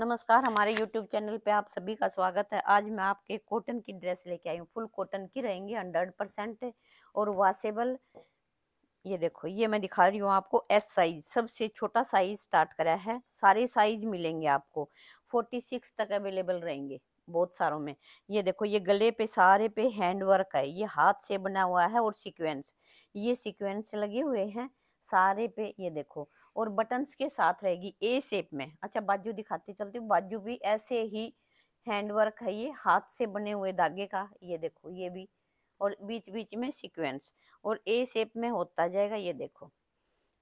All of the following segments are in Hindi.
नमस्कार हमारे यूट्यूब चैनल पे आप सभी का स्वागत है आज मैं आपके कॉटन की ड्रेस लेके आई हूँ फुल कॉटन की रहेंगी हंड्रेड परसेंट और वाशेबल ये देखो ये मैं दिखा रही हूँ आपको एस साइज सबसे छोटा साइज स्टार्ट करा है सारे साइज मिलेंगे आपको फोर्टी सिक्स तक अवेलेबल रहेंगे बहुत सारों में ये देखो ये गले पे सारे पे हैंड वर्क है ये हाथ से बना हुआ है और सिक्वेंस ये सिक्वेंस लगे हुए हैं सारे पे ये देखो और बटन्स के साथ रहेगी ए शेप में अच्छा बाजू दिखाते चलती हूँ बाजू भी ऐसे ही हैंडवर्क है ये हाथ से बने हुए धागे का ये देखो ये भी और बीच बीच में सीक्वेंस और ए शेप में होता जाएगा ये देखो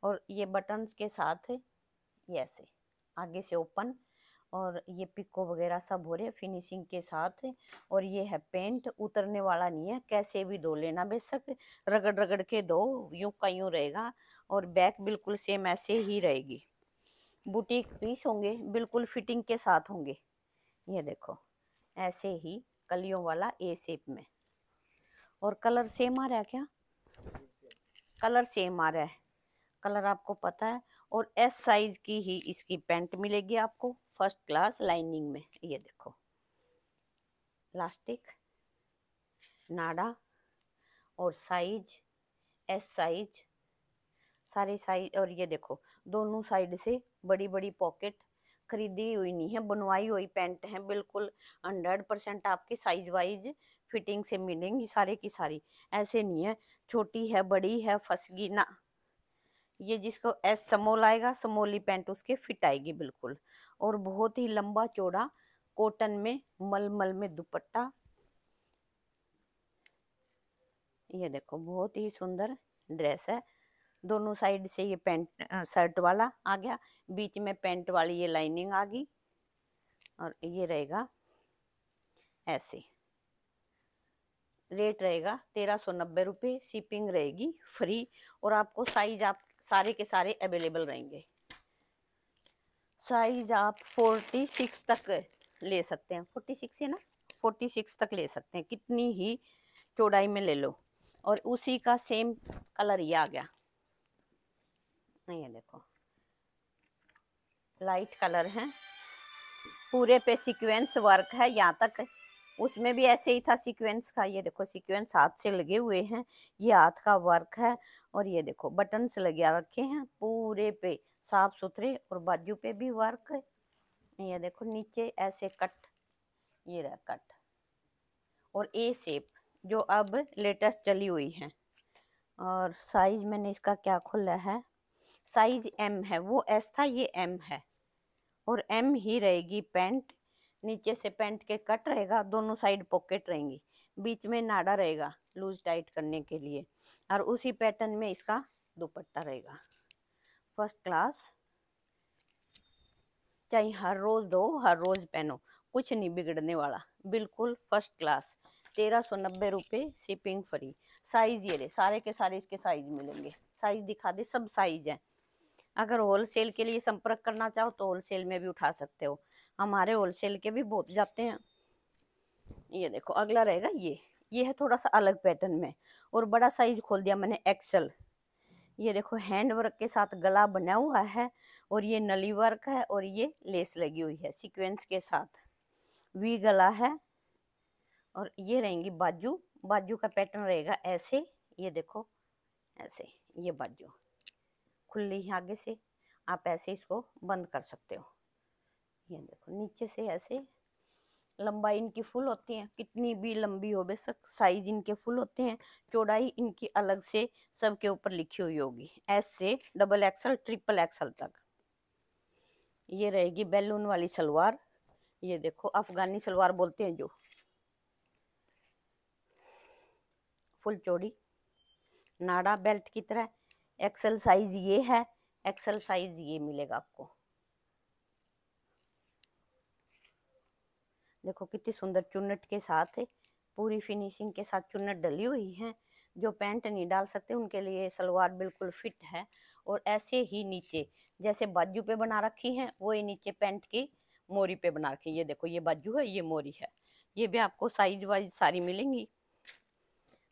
और ये बटन्स के साथ ये ऐसे आगे से ओपन और ये पिको वगैरह सब हो रहे हैं फिनिशिंग के साथ और ये है पेंट उतरने वाला नहीं है कैसे भी धो लेना बेशक रगड़ रगड़ के दो यूं का यूं रहेगा और बैक बिल्कुल सेम ऐसे ही रहेगी बुटीक पीस होंगे बिल्कुल फिटिंग के साथ होंगे ये देखो ऐसे ही कलियों वाला ए शेप में और कलर सेम आ रहा है क्या कलर सेम आ रहा है कलर आपको पता है और एस साइज़ की ही इसकी पेंट मिलेगी आपको फर्स्ट क्लास लाइनिंग में ये देखो लास्टिक नाड़ा और साइज एस साइज सारे साइज और ये देखो दोनों साइड से बड़ी बड़ी पॉकेट खरीदी हुई नहीं है बनवाई हुई पैंट है बिल्कुल हंड्रेड परसेंट आपकी साइज वाइज फिटिंग से मिलेंगी सारे की सारी ऐसे नहीं है छोटी है बड़ी है फंसगी ना ये जिसको एस समोल आएगा समोली पैंट उसके फिट आएगी बिल्कुल और बहुत ही लंबा चौड़ा कॉटन में मलमल में दुपट्टा ये देखो बहुत ही सुंदर ड्रेस है दोनों साइड से ये पैंट शर्ट वाला आ गया बीच में पैंट वाली ये लाइनिंग आ गई और ये रहेगा ऐसे रेट रहेगा तेरह सौ नब्बे रुपये शिपिंग रहेगी फ्री और आपको साइज आप सारे के सारे अवेलेबल रहेंगे साइज आप फोर्टी सिक्स तक ले सकते हैं फोर्टी सिक्स है ना फोर्टी सिक्स तक ले सकते हैं कितनी ही चौड़ाई में ले लो और उसी का सेम कलर ये आ गया नहीं है देखो लाइट कलर है पूरे पे सीक्वेंस वर्क है यहाँ तक उसमें भी ऐसे ही था सीक्वेंस का ये देखो सीक्वेंस हाथ से लगे हुए हैं ये हाथ का वर्क है और ये देखो बटन से लगे रखे हैं पूरे पे साफ सुथरे और बाजू पे भी वर्क ये देखो नीचे ऐसे कट ये रहा कट और ए सेप जो अब लेटेस्ट चली हुई है और साइज मैंने इसका क्या खोला है साइज एम है वो एस था ये एम है और एम ही रहेगी पैंट नीचे से पेंट के कट रहेगा दोनों साइड पॉकेट रहेंगी बीच में नाड़ा रहेगा लूज टाइट करने के लिए और उसी पैटर्न में इसका दुपट्टा रहेगा फर्स्ट क्लास चाहे हर रोज़ दो हर रोज़ पहनो कुछ नहीं बिगड़ने वाला बिल्कुल फर्स्ट क्लास तेरह सौ नब्बे रुपये शिपिंग फ्री साइज़ ये रहे सारे के सारे इसके साइज़ मिलेंगे साइज़ दिखा दे सब साइज़ है अगर होलसेल के लिए संपर्क करना चाहो तो होलसेल में भी उठा सकते हो हमारे होलसेल के भी बहुत जाते हैं ये देखो अगला रहेगा ये ये है थोड़ा सा अलग पैटर्न में और बड़ा साइज खोल दिया मैंने एक्सल ये देखो हैंड वर्क के साथ गला बना हुआ है और ये नली वर्क है और ये लेस लगी हुई है सीक्वेंस के साथ वी गला है और ये रहेंगी बाजू बाजू का पैटर्न रहेगा ऐसे ये देखो ऐसे ये बाजू खुली है आगे से आप ऐसे इसको बंद कर सकते हो ये देखो नीचे से ऐसे लंबाई इनकी फुल होती है कितनी भी लंबी हो बेशक साइज इनके फुल होते हैं चौड़ाई इनकी अलग से सबके ऊपर लिखी हुई होगी एस से डबल एक्सल ट्रिपल एक्सल तक ये रहेगी बैलून वाली सलवार ये देखो अफगानी सलवार बोलते हैं जो फुल चौड़ी नाड़ा बेल्ट की तरह एक्सल साइज ये है एक्सल साइज ये मिलेगा आपको देखो कितनी सुंदर चुन्नट के साथ पूरी फिनिशिंग के साथ चुन्नट डली हुई है जो पैंट नहीं डाल सकते उनके लिए सलवार बिल्कुल फिट है और ऐसे ही नीचे जैसे बाजू पे बना रखी है वो ये नीचे पैंट की मोरी पे बना रखी है ये देखो ये बाजू है ये मोरी है ये भी आपको साइज वाइज सारी मिलेंगी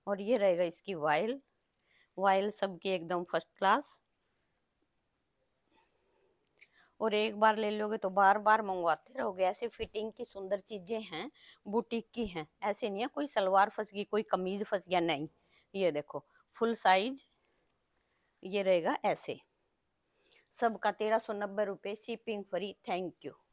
और ये रहेगा इसकी वायल वायल सबकी एकदम फर्स्ट क्लास और एक बार ले लोगे तो बार बार मंगवाते रहोगे ऐसे फिटिंग की सुंदर चीज़ें हैं बुटीक की हैं ऐसे नहीं है कोई सलवार फंस गई कोई कमीज़ फंस गया नहीं ये देखो फुल साइज ये रहेगा ऐसे सबका तेरह सौ नब्बे रुपये शिपिंग फ्री थैंक यू